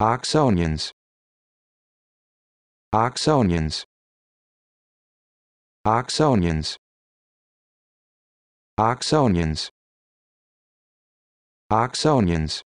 Oxonians Oxonians Oxonians Oxonians Oxonians